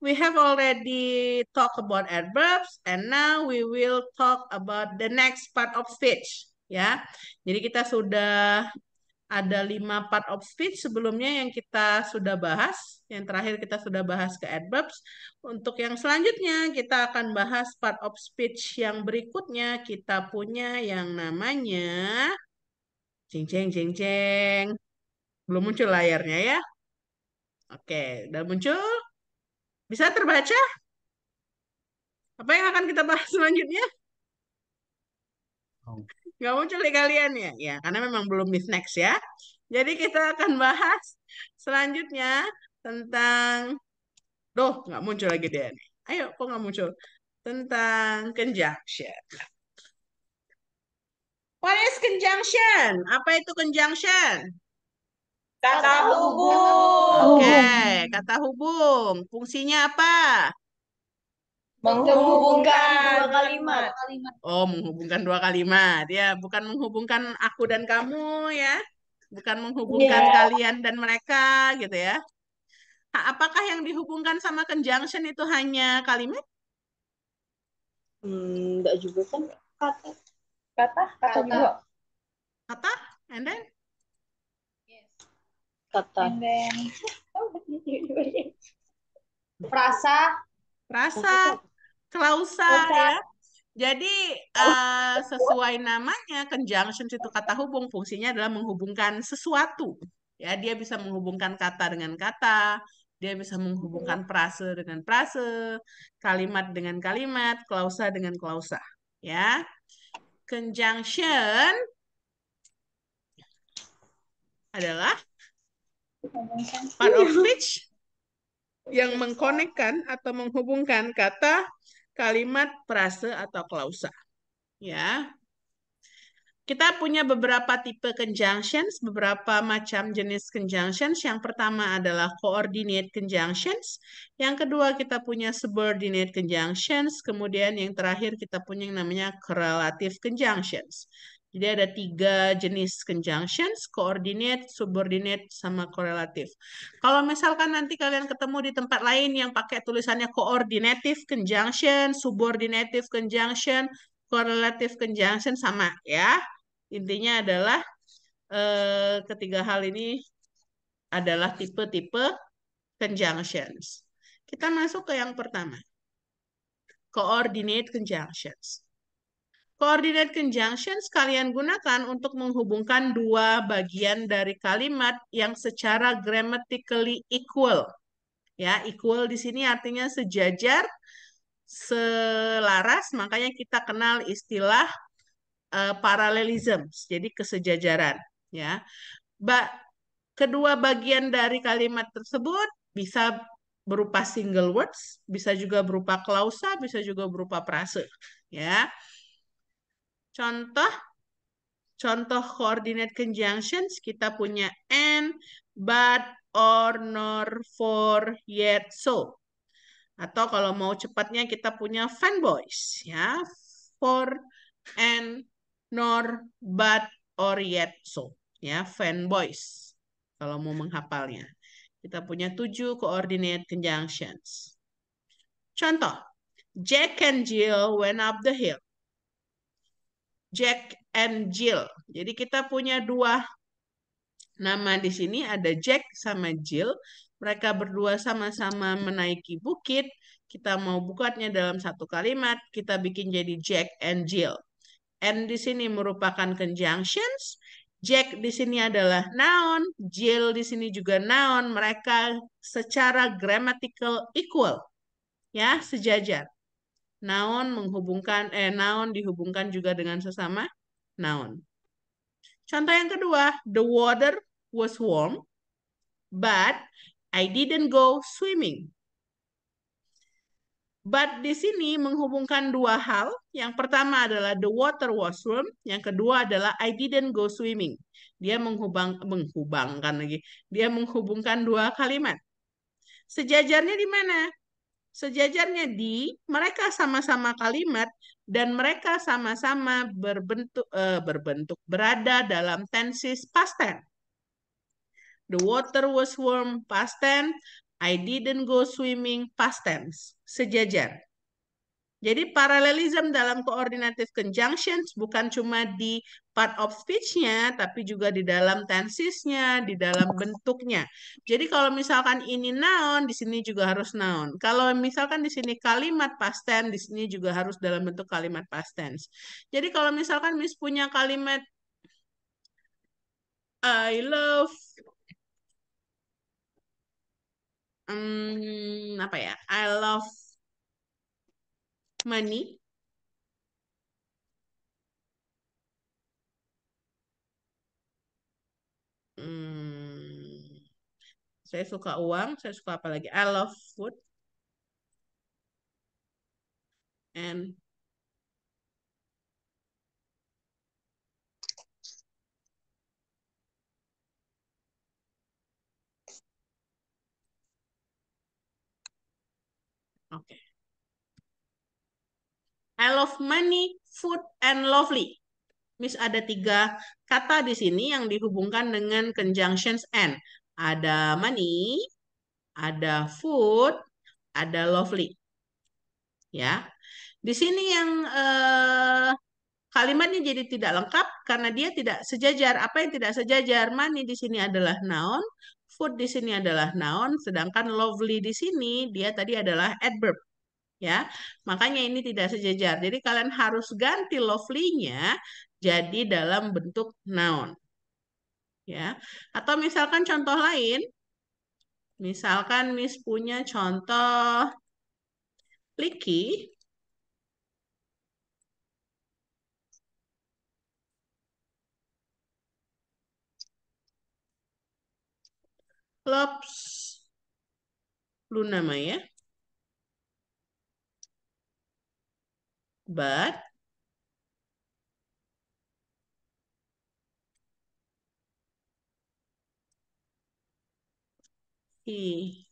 we have already talked about adverbs and now we will talk about the next part of speech ya. Jadi kita sudah ada lima part of speech sebelumnya yang kita sudah bahas. Yang terakhir kita sudah bahas ke adverbs. Untuk yang selanjutnya kita akan bahas part of speech yang berikutnya kita punya yang namanya jeng jeng jeng jeng. Belum muncul layarnya ya. Oke, udah muncul? Bisa terbaca? Apa yang akan kita bahas selanjutnya? Oh. Gak muncul di kalian ya? Ya, karena memang belum miss next ya. Jadi kita akan bahas selanjutnya tentang... Duh, nggak muncul lagi dia Ayo, kok nggak muncul? Tentang conjunction. What is conjunction? Apa itu conjunction? Kata hubung. Oke, okay. kata hubung. Fungsinya apa? Menghubungkan dua kalimat. Oh, menghubungkan dua kalimat. Ya, bukan menghubungkan aku dan kamu ya. Bukan menghubungkan yeah. kalian dan mereka gitu ya. Apakah yang dihubungkan sama conjunction itu hanya kalimat? Hmm, enggak juga kan kata. Kata, kata. Kata, kata. and then? Tata. And Prasa. Oh, ya. Prasa. Klausa ya. Jadi uh, sesuai namanya conjunction itu kata hubung fungsinya adalah menghubungkan sesuatu. Ya, dia bisa menghubungkan kata dengan kata, dia bisa menghubungkan prase dengan prase, kalimat dengan kalimat, klausa dengan klausa, ya. Conjunction adalah part of speech yang mengkonekkan atau menghubungkan kata, kalimat, frase atau klausa. Ya. Kita punya beberapa tipe conjunctions, beberapa macam jenis conjunctions. Yang pertama adalah coordinate conjunctions. Yang kedua kita punya subordinate conjunctions. Kemudian yang terakhir kita punya yang namanya correlative conjunctions. Jadi ada tiga jenis conjunctions, coordinate, subordinate, sama korelatif. Kalau misalkan nanti kalian ketemu di tempat lain yang pakai tulisannya coordinative conjunction, subordinative conjunction, correlative conjunction sama ya. Intinya adalah eh, ketiga hal ini adalah tipe-tipe conjunctions. Kita masuk ke yang pertama. Coordinate conjunctions. Koordinat conjunction sekalian gunakan untuk menghubungkan dua bagian dari kalimat yang secara grammatically equal. Ya, equal di sini artinya sejajar, selaras, makanya kita kenal istilah uh, paralelism, jadi kesejajaran, ya. Ba kedua bagian dari kalimat tersebut bisa berupa single words, bisa juga berupa klausa, bisa juga berupa prase, ya. Contoh, contoh coordinate conjunctions, kita punya and, but, or, nor, for, yet, so. Atau kalau mau cepatnya kita punya fanboys, ya. For, and, nor, but, or, yet, so. Ya, fanboys. Kalau mau menghafalnya. Kita punya tujuh coordinate conjunctions. Contoh, Jack and Jill went up the hill. Jack and Jill. Jadi kita punya dua nama di sini ada Jack sama Jill. Mereka berdua sama-sama menaiki bukit. Kita mau buatnya dalam satu kalimat. Kita bikin jadi Jack and Jill. And di sini merupakan conjunctions. Jack di sini adalah noun, Jill di sini juga noun. Mereka secara grammatical equal, ya sejajar. Naon menghubungkan eh noun dihubungkan juga dengan sesama noun. Contoh yang kedua, the water was warm, but I didn't go swimming. But di sini menghubungkan dua hal. Yang pertama adalah the water was warm. Yang kedua adalah I didn't go swimming. Dia menghubang, menghubungkan lagi. Dia menghubungkan dua kalimat. Sejajarnya di mana? sejajarnya di mereka sama-sama kalimat dan mereka sama-sama berbentuk uh, berbentuk berada dalam tenses past tense. The water was warm past tense. I didn't go swimming past tense. Sejajar. Jadi paralelism dalam koordinatif conjunctions bukan cuma di part of speech-nya, tapi juga di dalam tenses-nya, di dalam bentuknya. Jadi kalau misalkan ini noun, di sini juga harus noun. Kalau misalkan di sini kalimat past tense, di sini juga harus dalam bentuk kalimat past tense. Jadi kalau misalkan Miss punya kalimat I love um, apa ya? I love money Hmm, saya suka uang, saya suka apa lagi? I love food. And Oke. Okay. I love money, food, and lovely. Miss ada tiga kata di sini yang dihubungkan dengan conjunctions and. Ada money, ada food, ada lovely. Ya. Di sini yang eh, kalimatnya jadi tidak lengkap karena dia tidak sejajar. Apa yang tidak sejajar? Money di sini adalah noun, food di sini adalah noun, sedangkan lovely di sini dia tadi adalah adverb ya. Makanya ini tidak sejajar. Jadi kalian harus ganti lovely-nya jadi dalam bentuk noun. Ya. Atau misalkan contoh lain misalkan Miss punya contoh Licky. Lops Luna Maya but he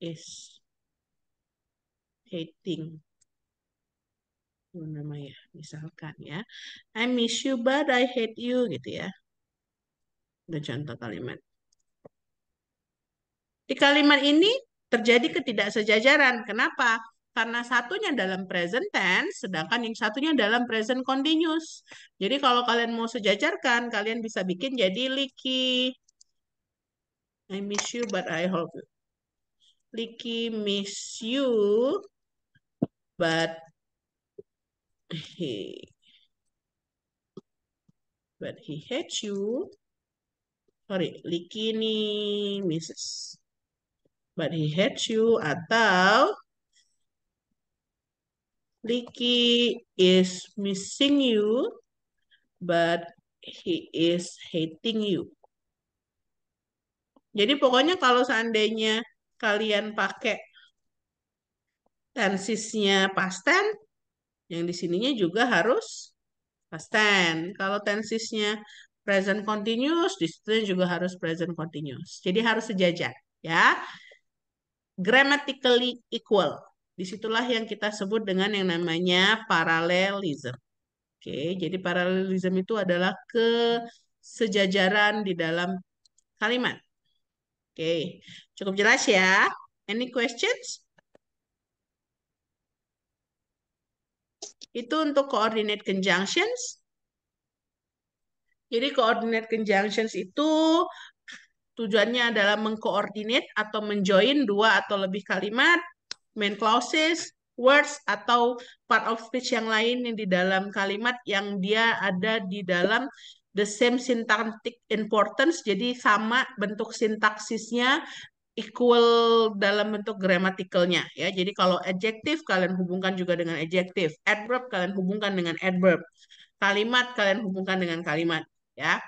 is hating nama ya misalkan ya I miss you but I hate you gitu ya udah contoh kalimat di kalimat ini terjadi ketidaksejajaran kenapa karena satunya dalam present tense, sedangkan yang satunya dalam present continuous. Jadi kalau kalian mau sejajarkan, kalian bisa bikin jadi Liki, I miss you but I hope you. Liki miss you but he but he hates you. Sorry, Liki nih misses. But he hates you atau Ricky is missing you, but he is hating you. Jadi pokoknya kalau seandainya kalian pakai tensisnya past tense, yang di sininya juga harus past tense. Kalau tensisnya present continuous, di situ juga harus present continuous. Jadi harus sejajar, ya. Grammatically equal. Disitulah yang kita sebut dengan yang namanya paralelism. Oke, jadi paralelism itu adalah kesejajaran di dalam kalimat. Oke, cukup jelas ya. Any questions? Itu untuk coordinate conjunctions. Jadi coordinate conjunctions itu tujuannya adalah mengkoordinat atau menjoin dua atau lebih kalimat main clauses, words atau part of speech yang lain yang di dalam kalimat yang dia ada di dalam the same syntactic importance jadi sama bentuk sintaksisnya equal dalam bentuk grammaticalnya ya. Jadi kalau adjective kalian hubungkan juga dengan adjective, adverb kalian hubungkan dengan adverb, kalimat kalian hubungkan dengan kalimat ya.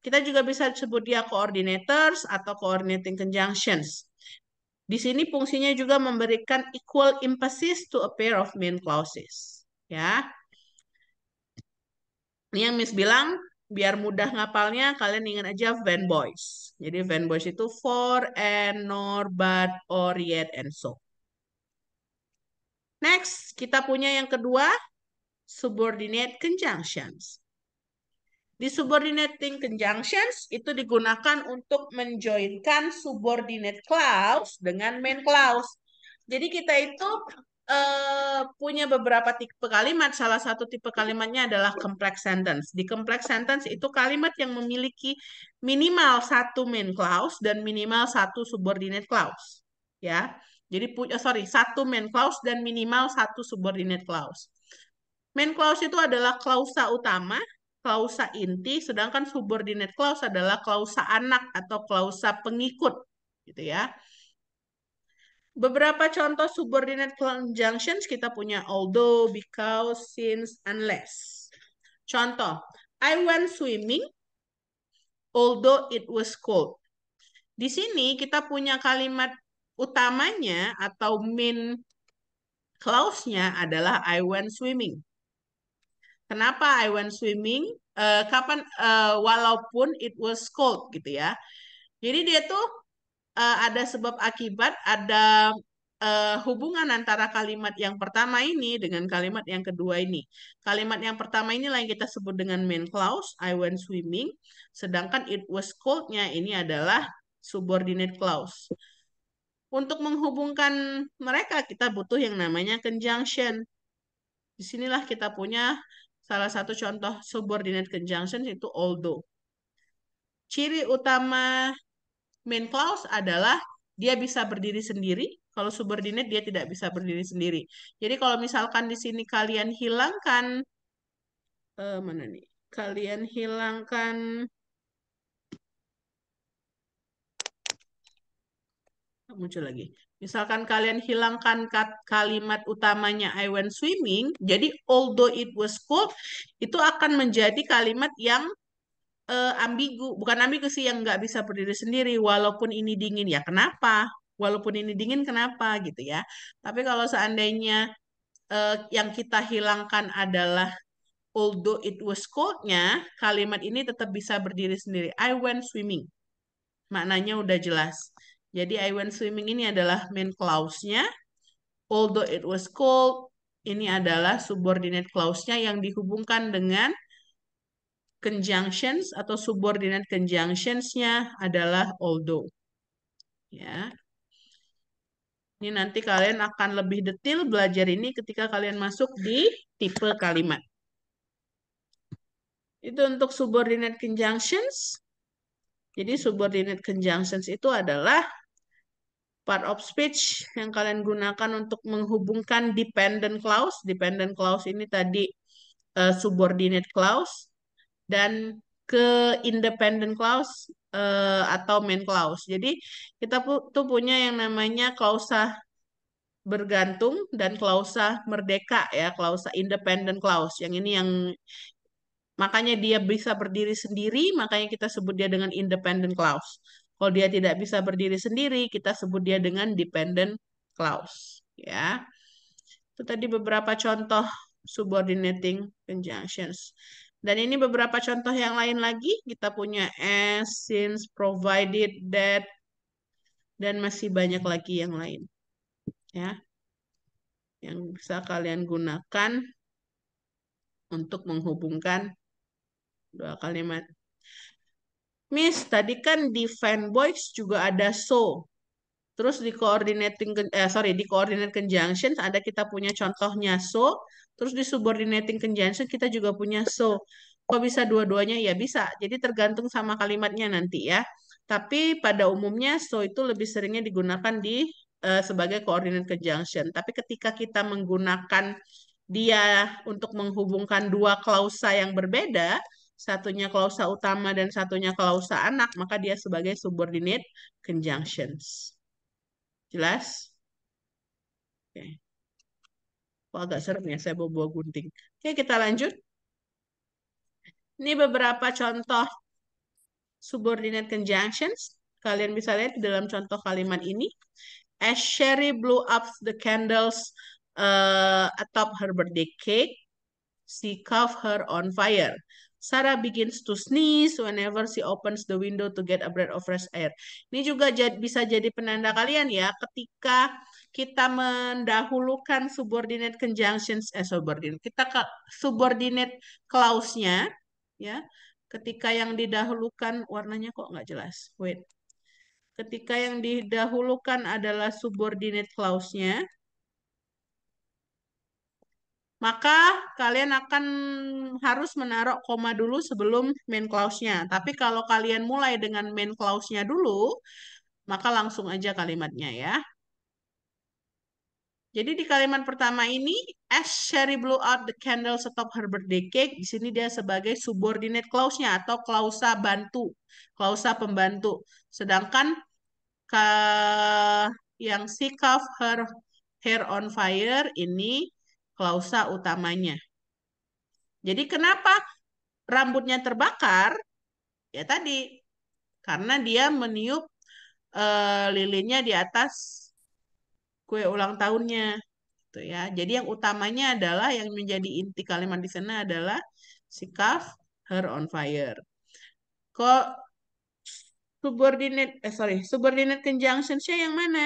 Kita juga bisa sebut dia coordinators atau coordinating conjunctions. Di sini fungsinya juga memberikan equal emphasis to a pair of main clauses. Ya. Ini yang Miss bilang, biar mudah ngapalnya, kalian ingat aja Van Boys. Jadi Van Boys itu for and nor but or yet and so. Next, kita punya yang kedua, subordinate conjunctions. Di subordinating conjunctions itu digunakan untuk menjoinkan subordinate clause dengan main clause. Jadi kita itu uh, punya beberapa tipe kalimat. Salah satu tipe kalimatnya adalah complex sentence. Di complex sentence itu kalimat yang memiliki minimal satu main clause dan minimal satu subordinate clause. Ya, jadi punya eh, sorry satu main clause dan minimal satu subordinate clause. Main clause itu adalah klausa utama klausa inti, sedangkan subordinate clause adalah klausa anak atau klausa pengikut, gitu ya. Beberapa contoh subordinate conjunctions kita punya although, because, since, unless. Contoh, I went swimming although it was cold. Di sini kita punya kalimat utamanya atau main clause-nya adalah I went swimming. Kenapa I went swimming? Uh, kapan? Uh, walaupun it was cold gitu ya. Jadi dia tuh uh, ada sebab akibat, ada uh, hubungan antara kalimat yang pertama ini dengan kalimat yang kedua ini. Kalimat yang pertama ini yang kita sebut dengan main clause, I went swimming, sedangkan it was cold-nya ini adalah subordinate clause. Untuk menghubungkan mereka, kita butuh yang namanya conjunction. Disinilah kita punya Salah satu contoh subordinate conjunctions itu although. Ciri utama main clause adalah dia bisa berdiri sendiri. Kalau subordinate dia tidak bisa berdiri sendiri. Jadi kalau misalkan di sini kalian hilangkan eh, mana nih? Kalian hilangkan muncul lagi. Misalkan kalian hilangkan kalimat utamanya I went swimming, jadi although it was cold, itu akan menjadi kalimat yang uh, ambigu, bukan ambigu sih yang nggak bisa berdiri sendiri. Walaupun ini dingin ya kenapa? Walaupun ini dingin kenapa gitu ya. Tapi kalau seandainya uh, yang kita hilangkan adalah although it was cold-nya, kalimat ini tetap bisa berdiri sendiri. I went swimming. Maknanya udah jelas. Jadi I went swimming ini adalah main clause-nya. Although it was cold, ini adalah subordinate clause-nya yang dihubungkan dengan conjunctions atau subordinate conjunctions-nya adalah although. Ya. Ini nanti kalian akan lebih detail belajar ini ketika kalian masuk di tipe kalimat. Itu untuk subordinate conjunctions. Jadi subordinate conjunctions itu adalah part of speech yang kalian gunakan untuk menghubungkan dependent clause. Dependent clause ini tadi uh, subordinate clause dan ke independent clause uh, atau main clause. Jadi kita pu tuh punya yang namanya klausa bergantung dan klausa merdeka ya, klausa independent clause. Yang ini yang makanya dia bisa berdiri sendiri, makanya kita sebut dia dengan independent clause. Kalau dia tidak bisa berdiri sendiri, kita sebut dia dengan dependent clause. Ya, itu tadi beberapa contoh subordinating conjunctions. Dan ini beberapa contoh yang lain lagi. Kita punya as, since, provided, that, dan masih banyak lagi yang lain. Ya. Yang bisa kalian gunakan untuk menghubungkan dua kalimat Miss, tadi kan di fanboys juga ada so. Terus di coordinating eh, sorry di coordinate conjunction ada kita punya contohnya so. Terus di subordinating conjunction kita juga punya so. Kok bisa dua-duanya? Ya bisa. Jadi tergantung sama kalimatnya nanti ya. Tapi pada umumnya so itu lebih seringnya digunakan di uh, sebagai coordinate conjunction. Tapi ketika kita menggunakan dia untuk menghubungkan dua klausa yang berbeda, satunya klausa utama dan satunya klausa anak, maka dia sebagai subordinate conjunctions. Jelas? Oke. Okay. Wah, agak serem ya, saya bawa-bawa gunting. Oke, okay, kita lanjut. Ini beberapa contoh subordinate conjunctions. Kalian bisa lihat di dalam contoh kalimat ini. As Sherry blew up the candles uh, atop her birthday cake, she caught her on fire. Sarah begins to sneeze whenever she opens the window to get a breath of fresh air. Ini juga jad, bisa jadi penanda kalian ya ketika kita mendahulukan subordinate conjunctions eh subordinate. Kita ke subordinate clause-nya ya. Ketika yang didahulukan warnanya kok nggak jelas. Wait. Ketika yang didahulukan adalah subordinate clause-nya maka kalian akan harus menaruh koma dulu sebelum main clause-nya. Tapi kalau kalian mulai dengan main clause-nya dulu, maka langsung aja kalimatnya ya. Jadi di kalimat pertama ini, as Sherry blew out the candle stop her birthday cake, di sini dia sebagai subordinate clause-nya atau klausa bantu, klausa pembantu. Sedangkan ke yang she her hair on fire ini klausa utamanya. Jadi kenapa rambutnya terbakar? Ya tadi karena dia meniup uh, lilinnya di atas kue ulang tahunnya gitu ya. Jadi yang utamanya adalah yang menjadi inti kalimat di sana adalah caught her on fire. Kok subordinate eh sorry, subordinate conjunctions-nya yang mana?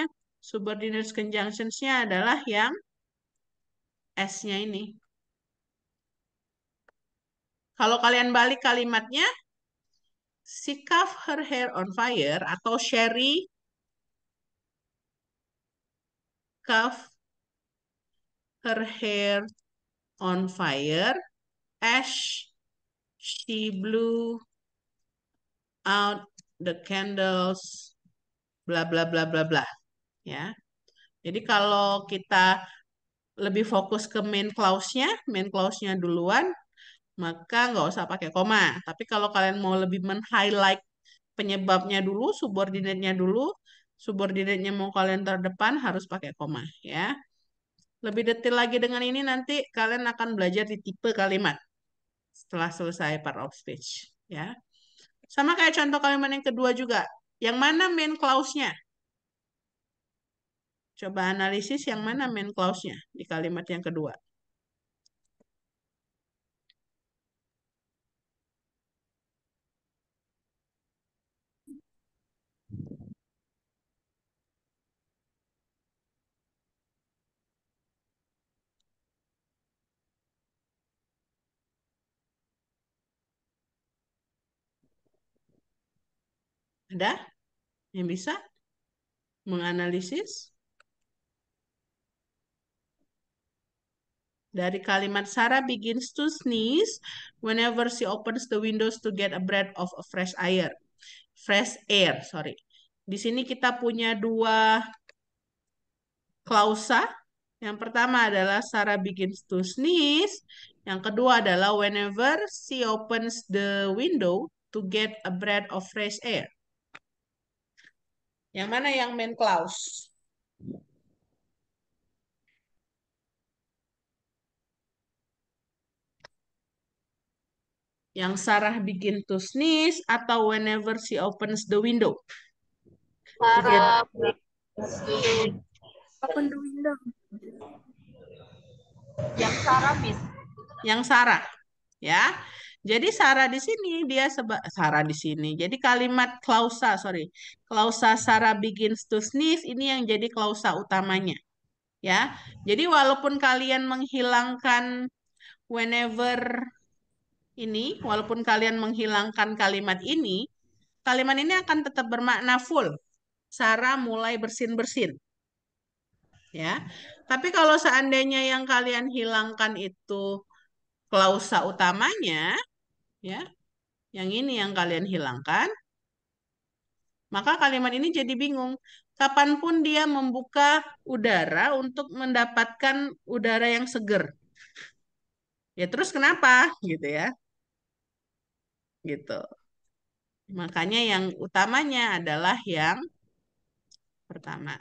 Subordinate conjunctions-nya adalah yang S-nya ini. Kalau kalian balik kalimatnya, she caught her hair on fire atau Sherry cuff her hair on fire as she blew out the candles bla bla bla bla bla ya. Jadi kalau kita lebih fokus ke main clause-nya, main clause-nya duluan, maka nggak usah pakai koma. Tapi kalau kalian mau lebih men-highlight penyebabnya dulu, subordinatnya dulu, subordinatnya mau kalian terdepan harus pakai koma ya. Lebih detail lagi dengan ini nanti kalian akan belajar di tipe kalimat setelah selesai part of speech ya. Sama kayak contoh kalimat yang kedua juga. Yang mana main clause-nya? Coba analisis yang mana main clause-nya di kalimat yang kedua. Ada yang bisa menganalisis? Dari kalimat Sarah begins to sneeze whenever she opens the windows to get a breath of a fresh air. Fresh air, sorry. Di sini kita punya dua klausa. Yang pertama adalah Sarah begins to sneeze. Yang kedua adalah whenever she opens the window to get a breath of fresh air. Yang mana yang main clause? yang Sarah bikin to sneeze atau whenever she opens the window. Sarah open the window. Yang Sarah miss. Yang Sarah, ya. Jadi Sarah di sini dia seba Sarah di sini. Jadi kalimat klausa sorry klausa Sarah begins to sneeze ini yang jadi klausa utamanya, ya. Jadi walaupun kalian menghilangkan whenever ini, walaupun kalian menghilangkan kalimat ini, kalimat ini akan tetap bermakna full. Sarah mulai bersin-bersin. Ya. Tapi kalau seandainya yang kalian hilangkan itu klausa utamanya, ya. Yang ini yang kalian hilangkan, maka kalimat ini jadi bingung. Kapanpun dia membuka udara untuk mendapatkan udara yang seger. Ya terus kenapa gitu ya? gitu. Makanya yang utamanya adalah yang pertama.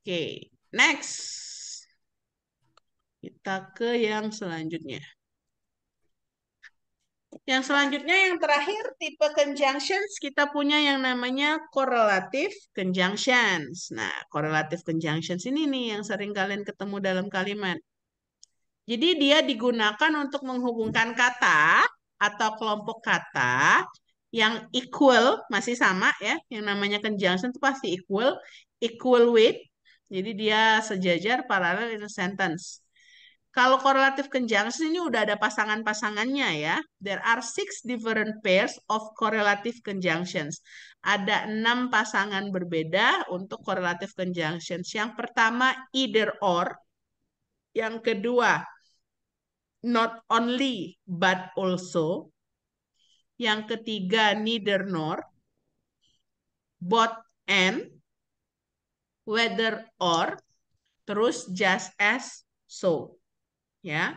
Oke, okay, next. Kita ke yang selanjutnya. Yang selanjutnya yang terakhir tipe conjunctions kita punya yang namanya correlative conjunctions. Nah, correlative conjunctions ini nih yang sering kalian ketemu dalam kalimat. Jadi dia digunakan untuk menghubungkan kata atau kelompok kata yang equal masih sama ya yang namanya conjunction itu pasti equal equal with jadi dia sejajar paralel in a sentence kalau correlative conjunction ini udah ada pasangan-pasangannya ya. There are six different pairs of correlative conjunctions. Ada enam pasangan berbeda untuk correlative conjunctions. Yang pertama either or, yang kedua not only but also. Yang ketiga neither nor, both and, whether or, terus just as so. Ya.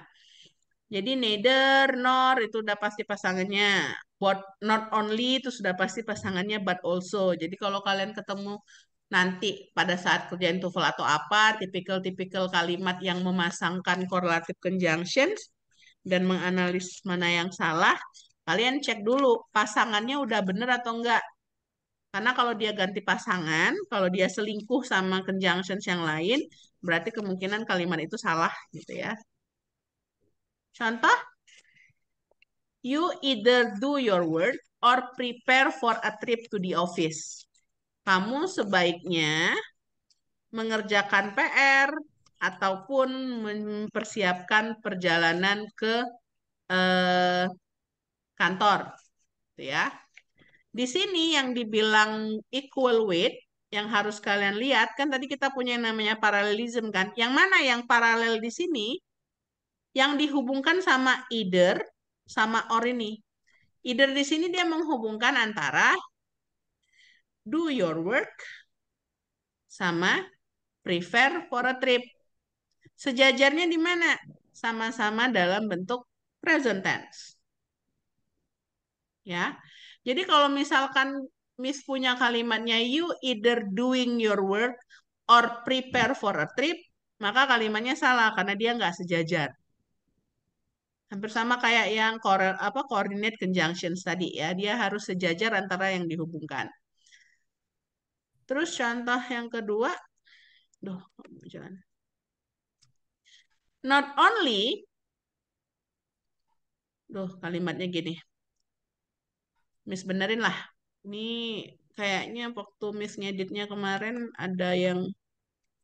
Jadi neither nor itu udah pasti pasangannya. both. not only itu sudah pasti pasangannya but also. Jadi kalau kalian ketemu nanti pada saat kerjaan TOEFL atau apa, tipikal-tipikal kalimat yang memasangkan correlative conjunctions, dan menganalisis mana yang salah, kalian cek dulu pasangannya udah bener atau enggak. Karena kalau dia ganti pasangan, kalau dia selingkuh sama conjunction yang lain, berarti kemungkinan kalimat itu salah gitu ya. Contoh, you either do your work or prepare for a trip to the office. Kamu sebaiknya mengerjakan PR, ataupun mempersiapkan perjalanan ke eh, kantor, gitu ya. Di sini yang dibilang equal weight yang harus kalian lihat kan tadi kita punya yang namanya paralelism kan. Yang mana yang paralel di sini yang dihubungkan sama either sama or ini. Either di sini dia menghubungkan antara do your work sama prefer for a trip. Sejajarnya di mana? Sama-sama dalam bentuk present tense. Ya. Jadi kalau misalkan Miss punya kalimatnya you either doing your work or prepare for a trip, maka kalimatnya salah karena dia nggak sejajar. Hampir sama kayak yang korel, apa coordinate conjunctions tadi ya, dia harus sejajar antara yang dihubungkan. Terus contoh yang kedua, duh, jangan. Not only, duh kalimatnya gini, Miss benerin lah. Ini kayaknya waktu Miss ngeditnya kemarin ada yang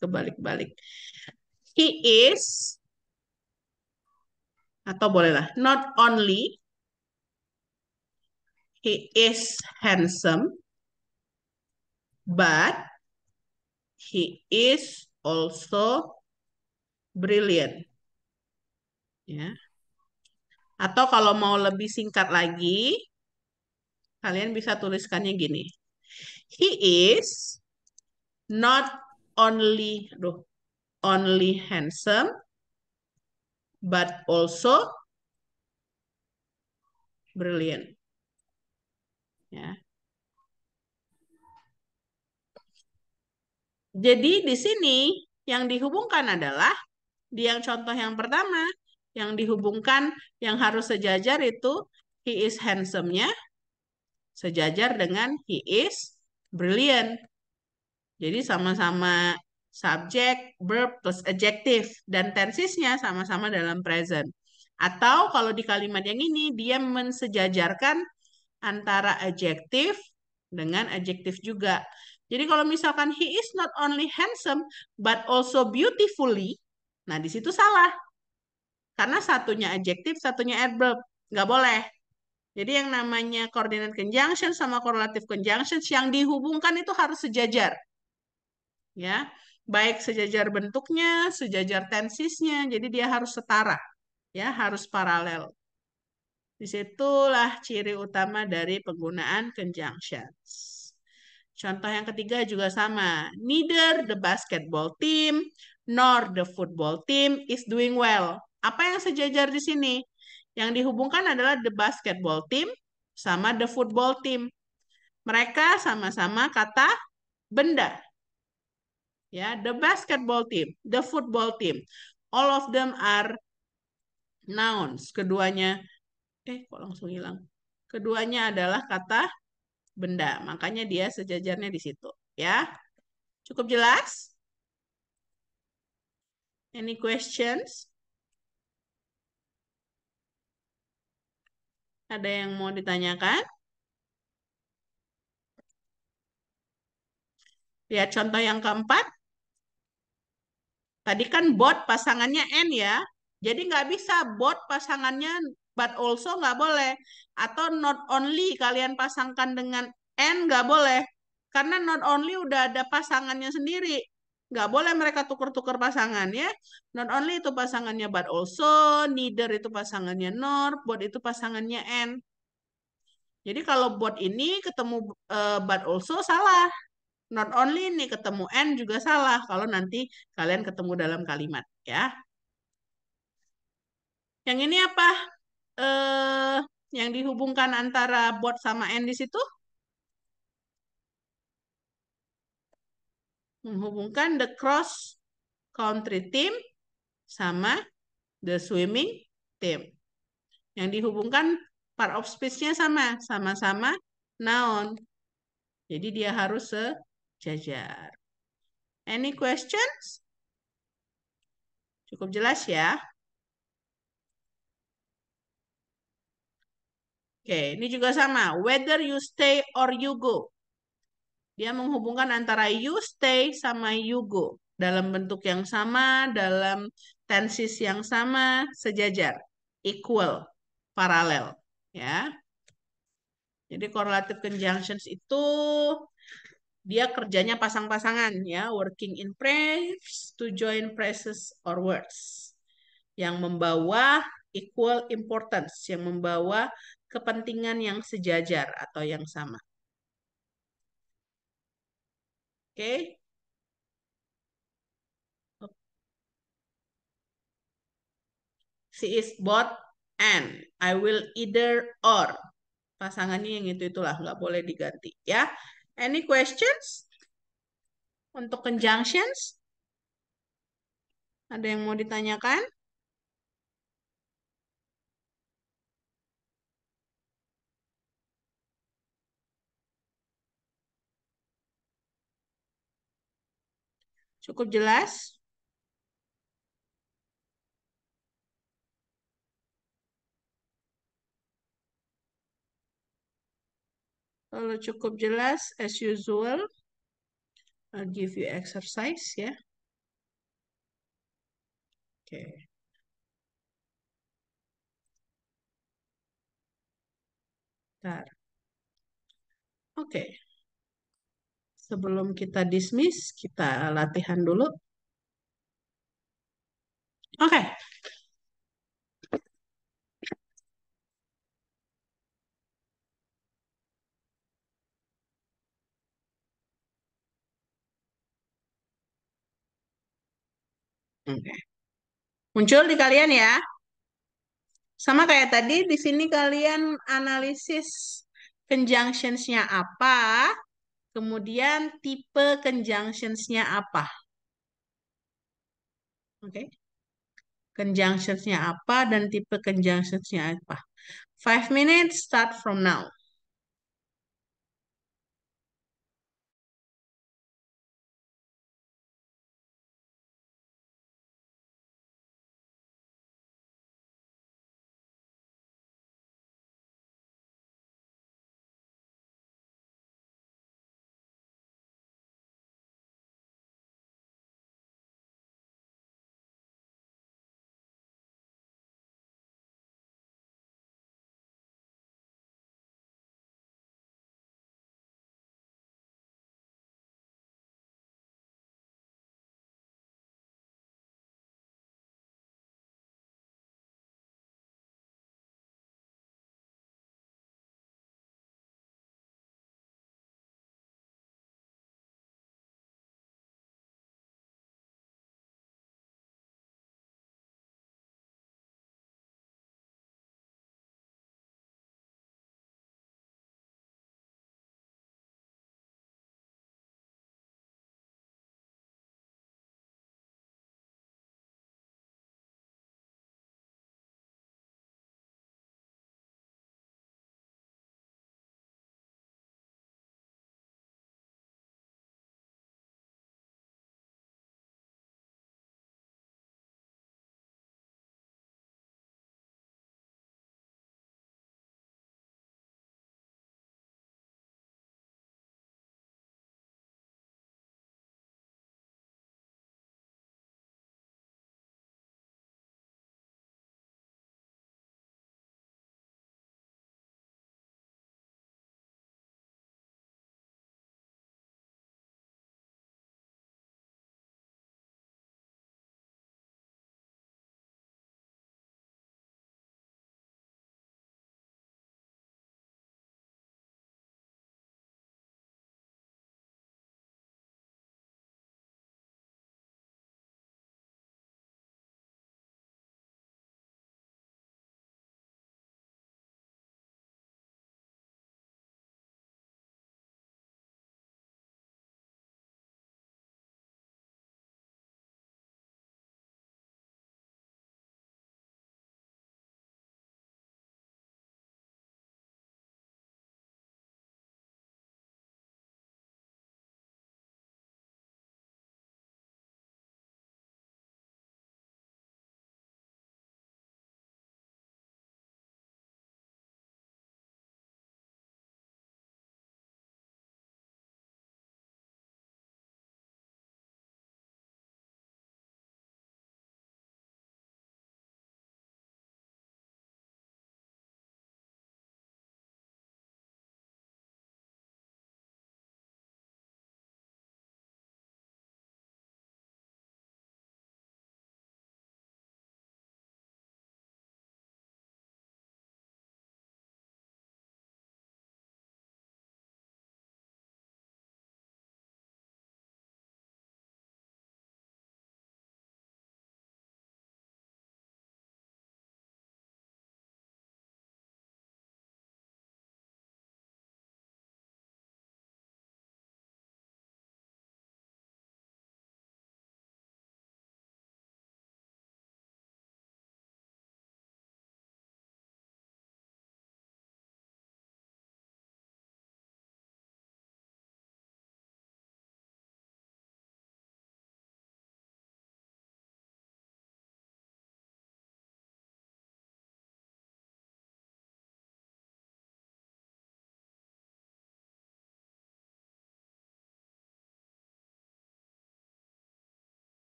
kebalik-balik. He is atau bolehlah not only he is handsome but he is also brilliant. Ya. Atau kalau mau lebih singkat lagi, kalian bisa tuliskannya gini. He is not only aduh, only handsome but also brilliant. Ya. Jadi di sini yang dihubungkan adalah di yang contoh yang pertama, yang dihubungkan, yang harus sejajar itu he is handsome-nya sejajar dengan he is brilliant. Jadi sama-sama subjek, verb plus adjective dan tensesnya sama-sama dalam present. Atau kalau di kalimat yang ini dia mensejajarkan antara adjektif dengan adjektif juga. Jadi kalau misalkan he is not only handsome but also beautifully Nah, di situ salah. Karena satunya adjektif, satunya adverb. Nggak boleh. Jadi yang namanya coordinate conjunction sama correlative conjunction yang dihubungkan itu harus sejajar. Ya, baik sejajar bentuknya, sejajar tensisnya, jadi dia harus setara. Ya, harus paralel. Disitulah ciri utama dari penggunaan conjunctions. Contoh yang ketiga juga sama. Neither the basketball team nor the football team is doing well. Apa yang sejajar di sini? Yang dihubungkan adalah the basketball team sama the football team. Mereka sama-sama kata benda. Ya, the basketball team, the football team. All of them are nouns. Keduanya eh kok langsung hilang. Keduanya adalah kata benda. Makanya dia sejajarnya di situ, ya. Cukup jelas? Any questions? Ada yang mau ditanyakan? Lihat ya, contoh yang keempat. Tadi kan bot pasangannya N ya. Jadi nggak bisa bot pasangannya but also nggak boleh. Atau not only kalian pasangkan dengan N nggak boleh. Karena not only udah ada pasangannya sendiri nggak boleh mereka tuker-tuker pasangannya. Not only itu pasangannya but also, neither itu pasangannya nor, but itu pasangannya and. Jadi kalau bot ini ketemu uh, eh, but also salah. Not only ini ketemu and juga salah kalau nanti kalian ketemu dalam kalimat ya. Yang ini apa? Eh uh, yang dihubungkan antara bot sama n di situ? menghubungkan the cross country team sama the swimming team. Yang dihubungkan part of speech-nya sama, sama-sama noun. Jadi dia harus sejajar. Any questions? Cukup jelas ya. Oke, ini juga sama. Whether you stay or you go. Dia menghubungkan antara you stay sama you go dalam bentuk yang sama, dalam tensis yang sama, sejajar, equal, paralel, ya. Jadi correlative conjunctions itu dia kerjanya pasang-pasangan ya, working in phrase to join phrases or words yang membawa equal importance, yang membawa kepentingan yang sejajar atau yang sama. Oke. She is both and. I will either or. Pasangannya yang itu-itulah. Nggak boleh diganti. ya. Any questions? Untuk conjunctions? Ada yang mau ditanyakan? Cukup jelas? Kalau cukup jelas, as usual, I'll give you exercise ya. Yeah. Oke. Okay. Oke. Okay sebelum kita dismiss, kita latihan dulu. Oke. Okay. Muncul di kalian ya. Sama kayak tadi, di sini kalian analisis conjunctions-nya apa, Kemudian tipe conjunctions-nya apa? Oke. Okay. Conjunctions-nya apa dan tipe conjunctions-nya apa? Five minutes start from now.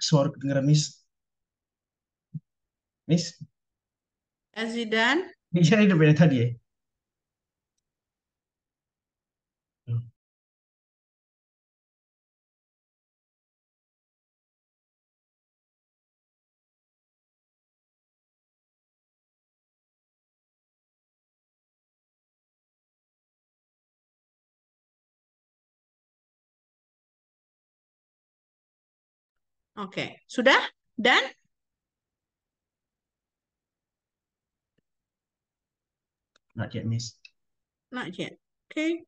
Suara kedengeran, Miss. Miss? Azidan? Bicara itu beda tadi ya? Oke, sudah? Dan? Not yet, Miss. Not yet. Okay.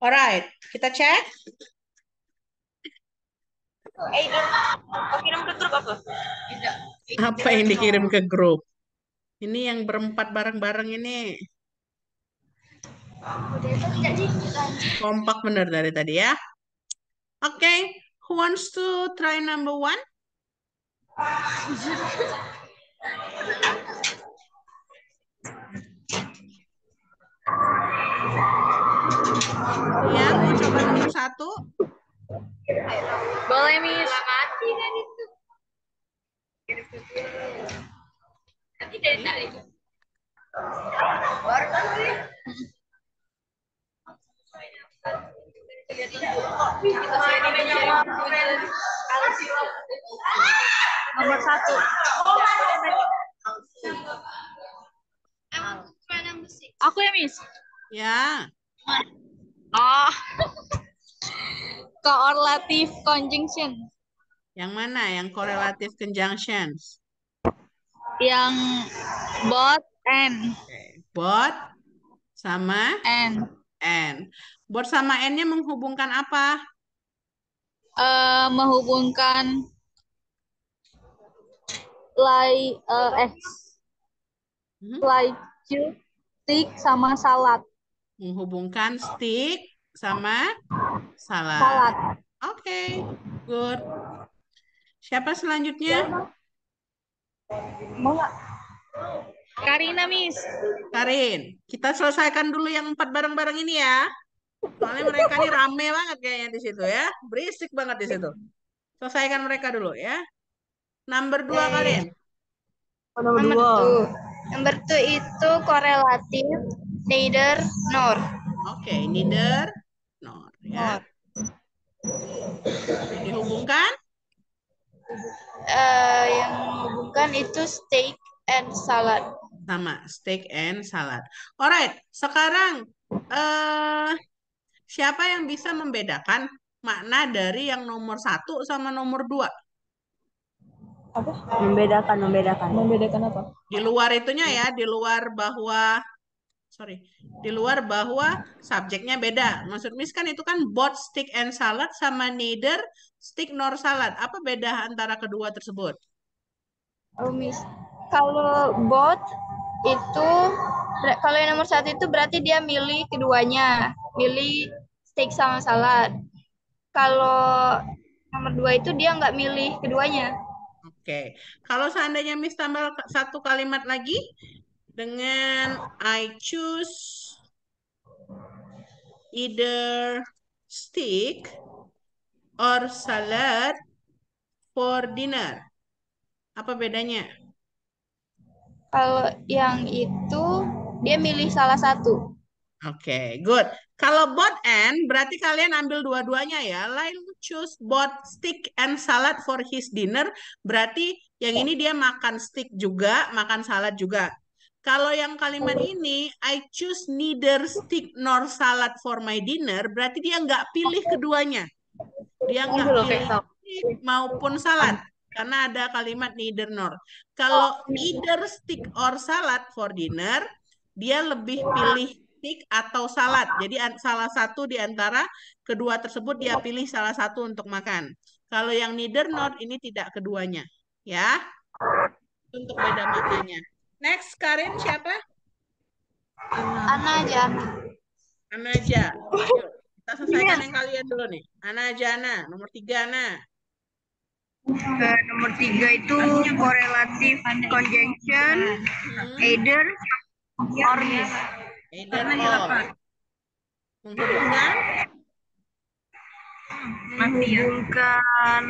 Alright, kita cek. Eh, apa? yang dikirim ke grup? Ini yang berempat bareng-bareng ini. Kompak bener dari tadi ya. Oke, okay. who wants to try number one? Ya, mau coba satu satu. Boleh, Miss. selamat kan itu. Nanti dari tadi baru kan Nomor satu. Aku ya, Miss. Ya. yeah. Oh. Correlative conjunction. Yang mana? Yang correlative conjunctions? Yang both and. Okay. Both sama and. And. Both sama n-nya menghubungkan apa? Uh, menghubungkan like uh, eh like eh, hmm? like sama salad menghubungkan ah. stick sama salad. salad. Oke, okay, good. Siapa selanjutnya? Mau Karina, Miss. Karin, kita selesaikan dulu yang empat bareng-bareng ini ya. Soalnya mereka ini rame banget kayaknya di situ ya. Berisik banget di situ. Selesaikan mereka dulu ya. Number dua, Karin. Oh, nomor, nomor dua. Two. Number two itu korelatif Neither nor. Oke, okay, neither nor ya. Nor. Dihubungkan? Uh, yang menghubungkan itu steak and salad. Sama, steak and salad. Alright, sekarang uh, siapa yang bisa membedakan makna dari yang nomor satu sama nomor dua? Apa? Membedakan, membedakan. Membedakan apa? Di luar itunya ya, di luar bahwa sorry di luar bahwa subjeknya beda. Maksud Miss kan itu kan both stick and salad sama neither stick nor salad. Apa beda antara kedua tersebut? Oh Miss, kalau both itu kalau yang nomor satu itu berarti dia milih keduanya, milih steak sama salad. Kalau nomor dua itu dia nggak milih keduanya. Oke, okay. kalau seandainya Miss tambah satu kalimat lagi, dengan I choose either steak or salad for dinner. Apa bedanya? Kalau yang itu dia milih salah satu. Oke, okay, good. Kalau both and berarti kalian ambil dua-duanya ya. Lain choose both stick and salad for his dinner. Berarti yang ya. ini dia makan stick juga, makan salad juga. Kalau yang kalimat ini, I choose neither steak nor salad for my dinner, berarti dia nggak pilih keduanya. Dia nggak gitu pilih steak maupun salad. Karena ada kalimat neither nor. Kalau either steak or salad for dinner, dia lebih pilih steak atau salad. Jadi salah satu di antara kedua tersebut dia pilih salah satu untuk makan. Kalau yang neither nor ini tidak keduanya. Ya. Untuk beda maknanya. Next, Karen siapa? Anaja. Anaja. Kita selesaikan iya. yang kalian dulu nih. Anaja, Ana. Nomor tiga, Ana. Uh, nomor tiga itu korelatif conjunction, hmm. either, or. Either or. Menghubungkan? Ya. Menghubungkan.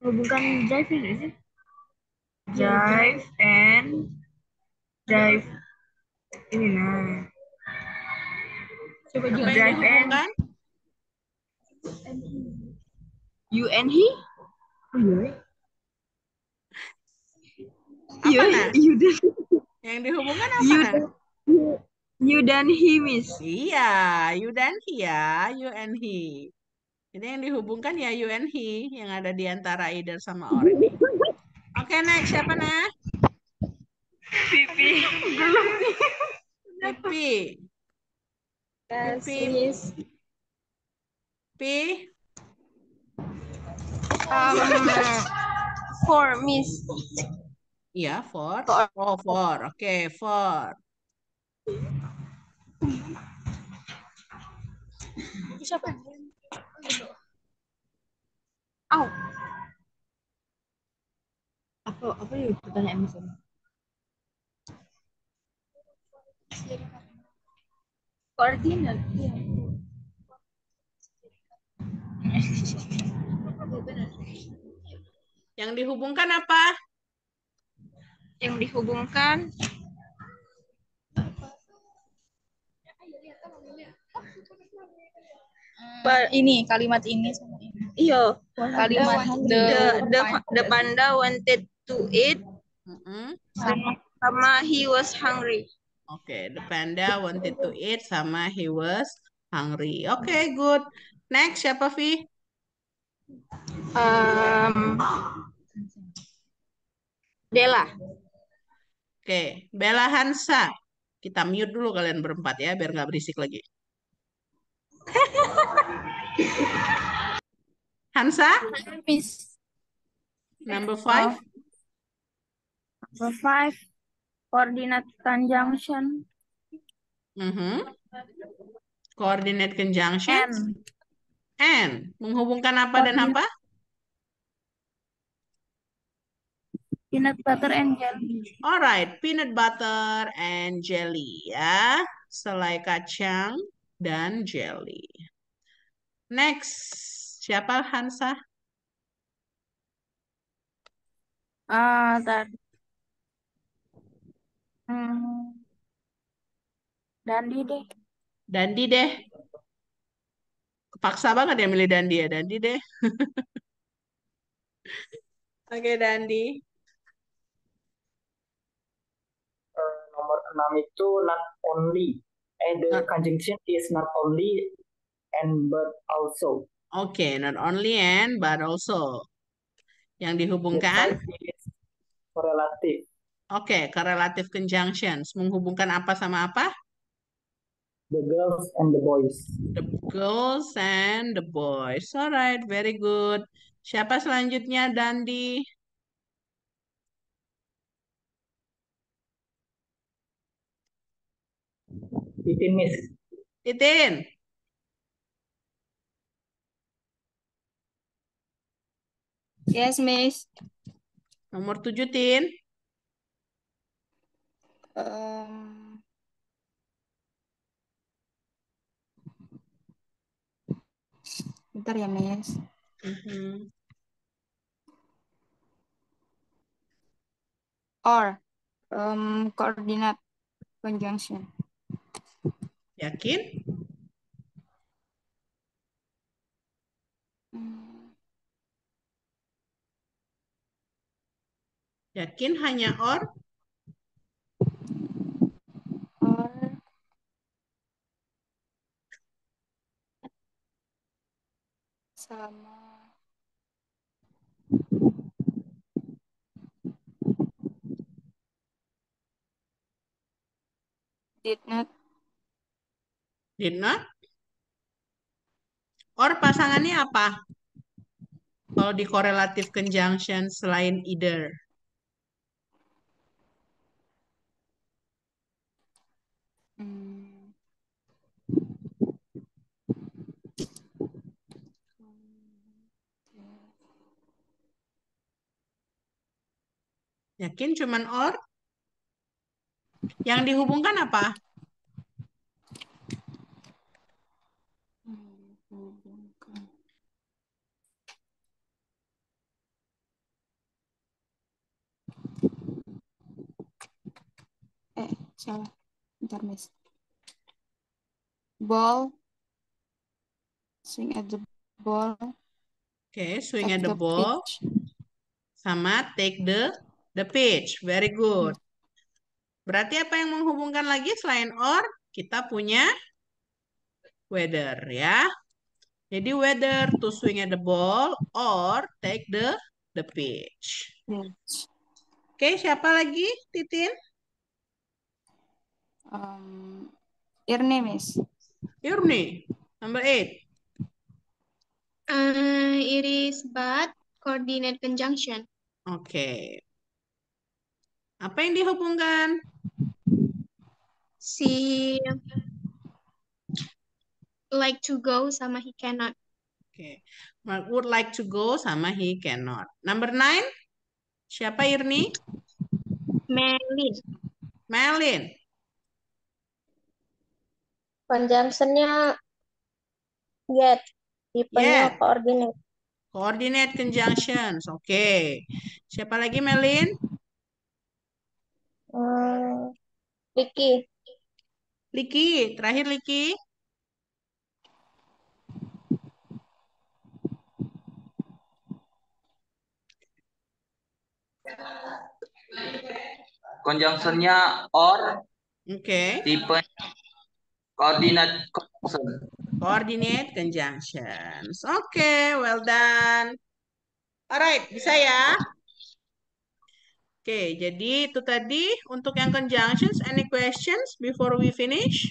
Menghubungkan driving sih? drive and drive ini nah coba juga drive and you and he oh, iya. apa you, nah? you dan yang dihubungkan apa you, nah? you, you dan he miss iya you dan he ya you and he Ini yang dihubungkan ya you and he yang ada di antara either sama orang Oke, okay, next siapa nah? Pipi. Belum nih. Pipi. Pipi. P. Um, four Miss. Iya, yeah, four. Oh, four, Oke, okay, four. Siapa? Au. Oh apa apa yang pertanyaan mas koordinat dia yang dihubungkan apa yang dihubungkan Ba ini kalimat ini sama ini. Iya, kalimat the the the panda wanted to eat. Mm -hmm. sama, sama he was hungry. Oke, okay, the panda wanted to eat sama he was hungry. Oke, okay, good. Next siapa Vi? Um, Bella. Oke, okay, Bella Hansa. Kita mute dulu kalian berempat ya, biar nggak berisik lagi. Hansa? Number five. Number five, coordinate conjunction. Mm -hmm. Coordinate conjunction. And. and. Menghubungkan apa coordinate. dan apa? Peanut butter and jelly. Alright, peanut butter and jelly ya. Selai kacang dan jelly. Next, siapa Hansa? Ah, uh, tadi Hmm. Dandi deh. Dandi deh. Kepaksa banget ya milih Dandi ya, Dandi deh. Oke, Dandi. Uh, nomor enam itu not only and eh, the conjunction is not only and but also. Oke, okay, not only and but also. Yang dihubungkan Relatif. Oke, okay, correlative conjunctions menghubungkan apa sama apa? The girls and the boys. The girls and the boys. Alright, very good. Siapa selanjutnya Dandi? Titin Miss. Titin. Yes, Miss. Nomor tujuh, Tin. Um, bentar ya, Mes. Mm mm-hmm. -hmm. Or um, coordinate conjunction. Yakin? Yakin hanya or? sama did not did not or pasangannya apa kalau di correlative conjunction selain either hmm. Yakin cuman or? Yang dihubungkan apa? Eh, salah. Bentar, Miss. Ball. Swing at the ball. Oke, okay, swing at, at the, the ball. Pitch. Sama take the The pitch, Very good. Berarti apa yang menghubungkan lagi selain or? Kita punya weather ya. Jadi weather to swing at the ball or take the the pitch. Oke, okay, siapa lagi, Titin? Um, Irni, Miss. Irni, number eight. Uh, it is but coordinate conjunction. Oke, okay. Apa yang dihubungkan? Si like to go sama he cannot. Oke. Okay. Mark would like to go sama he cannot. Number nine. Siapa Irni? Melin. Melin. Conjunctionnya get. Tipenya yeah. koordinat. Coordinate conjunctions. Oke. Okay. Siapa lagi Melin? Hmm, Liki. Liki, terakhir Liki. Konjungsinya or. Oke. Okay. Tipe koordinat conjunction. Coordinate conjunctions. Oke, okay, well done. Alright, bisa ya? Oke, jadi itu tadi untuk yang conjunctions. Any questions before we finish?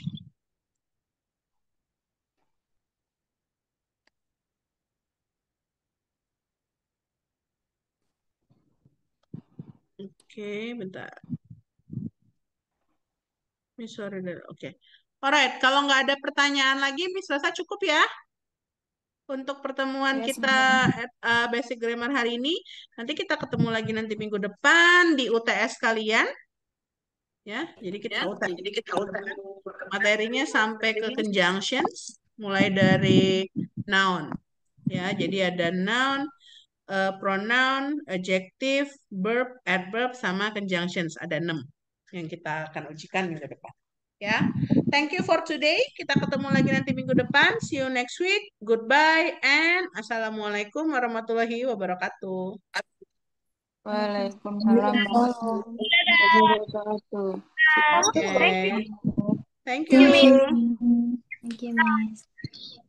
Oke, okay, bentar. Miss oke. Okay. Alright, kalau nggak ada pertanyaan lagi, Miss Rasa cukup ya? untuk pertemuan ya, kita at, uh, basic grammar hari ini. Nanti kita ketemu lagi nanti minggu depan di UTS kalian. Ya, jadi kita ya, UTS. jadi kita UTS. Materinya sampai ke conjunctions mulai dari noun. Ya, jadi ada noun, uh, pronoun, adjective, verb, adverb sama conjunctions ada enam yang kita akan ujikan minggu depan. Ya, thank you for today. Kita ketemu lagi nanti minggu depan. See you next week. Goodbye and assalamualaikum warahmatullahi wabarakatuh. Waalaikumsalam warahmatullahi wabarakatuh. Okay. Thank you. Thank you. Thank you, Miss.